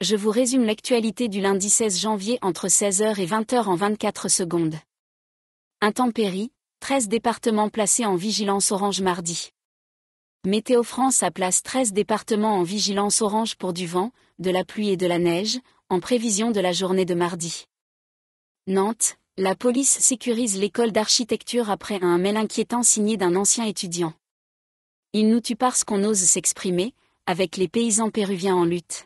je vous résume l'actualité du lundi 16 janvier entre 16h et 20h en 24 secondes. Intempéries, 13 départements placés en vigilance orange mardi. Météo France a place 13 départements en vigilance orange pour du vent, de la pluie et de la neige, en prévision de la journée de mardi. Nantes, la police sécurise l'école d'architecture après un mail inquiétant signé d'un ancien étudiant. Il nous tue parce qu'on ose s'exprimer, avec les paysans péruviens en lutte.